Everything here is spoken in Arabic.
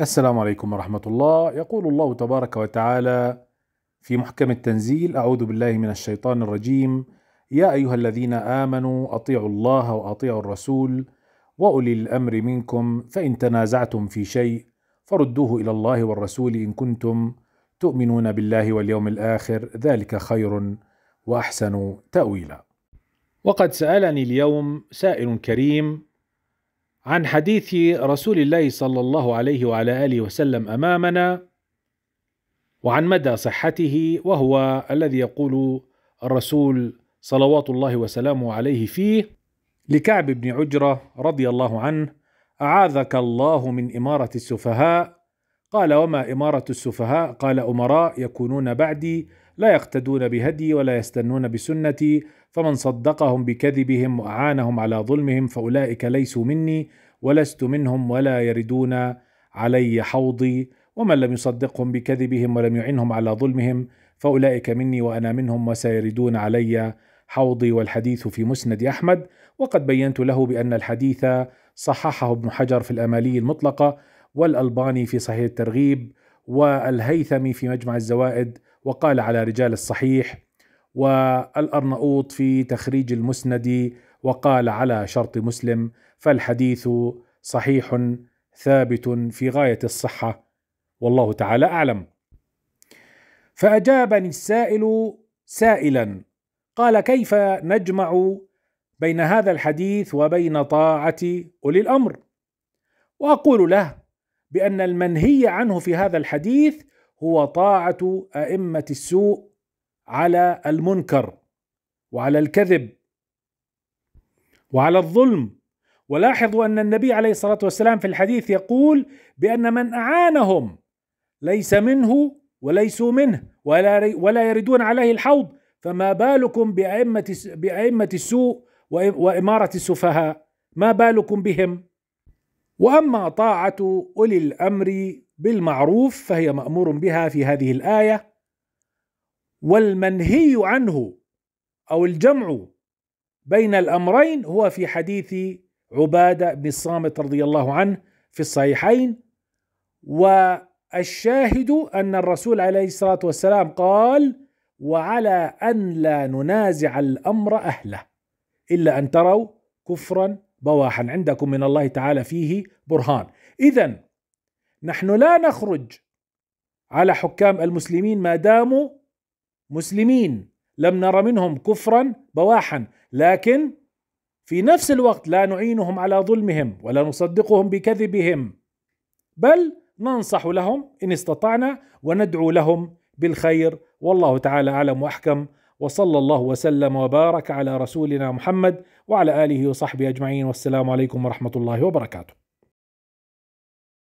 السلام عليكم ورحمة الله يقول الله تبارك وتعالى في محكم التنزيل أعوذ بالله من الشيطان الرجيم يا أيها الذين آمنوا أطيعوا الله وأطيعوا الرسول وأولي الأمر منكم فإن تنازعتم في شيء فردوه إلى الله والرسول إن كنتم تؤمنون بالله واليوم الآخر ذلك خير وأحسن تأويلا وقد سألني اليوم سائل كريم عن حديث رسول الله صلى الله عليه وعلى اله وسلم امامنا وعن مدى صحته وهو الذي يقول الرسول صلوات الله وسلامه عليه فيه لكعب بن عجره رضي الله عنه اعاذك الله من اماره السفهاء قال وما إمارة السفهاء قال أمراء يكونون بعدي لا يقتدون بهدي ولا يستنون بسنتي فمن صدقهم بكذبهم وأعانهم على ظلمهم فأولئك ليسوا مني ولست منهم ولا يردون علي حوضي ومن لم يصدقهم بكذبهم ولم يعنهم على ظلمهم فأولئك مني وأنا منهم وسيردون علي حوضي والحديث في مسند أحمد وقد بينت له بأن الحديث صححه ابن حجر في الأمالي المطلقة والألباني في صحيح الترغيب والهيثمي في مجمع الزوائد وقال على رجال الصحيح والأرنؤوط في تخريج المسند وقال على شرط مسلم فالحديث صحيح ثابت في غاية الصحة والله تعالى أعلم فأجابني السائل سائلا قال كيف نجمع بين هذا الحديث وبين طاعة أولي الأمر وأقول له بان المنهي عنه في هذا الحديث هو طاعه ائمه السوء على المنكر وعلى الكذب وعلى الظلم ولاحظوا ان النبي عليه الصلاه والسلام في الحديث يقول بان من اعانهم ليس منه وليسوا منه ولا ولا يردون عليه الحوض فما بالكم بأئمة بأئمة السوء وإمارة السفهاء ما بالكم بهم واما طاعه اولي الامر بالمعروف فهي مامور بها في هذه الايه والمنهي عنه او الجمع بين الامرين هو في حديث عباده بن الصامت رضي الله عنه في الصحيحين والشاهد ان الرسول عليه الصلاه والسلام قال وعلى ان لا ننازع الامر اهله الا ان تروا كفرا بواحا عندكم من الله تعالى فيه برهان اذا نحن لا نخرج على حكام المسلمين ما داموا مسلمين لم نر منهم كفرا بواحا لكن في نفس الوقت لا نعينهم على ظلمهم ولا نصدقهم بكذبهم بل ننصح لهم ان استطعنا وندعو لهم بالخير والله تعالى اعلم واحكم وصلى الله وسلم وبارك على رسولنا محمد وعلى اله وصحبه اجمعين والسلام عليكم ورحمه الله وبركاته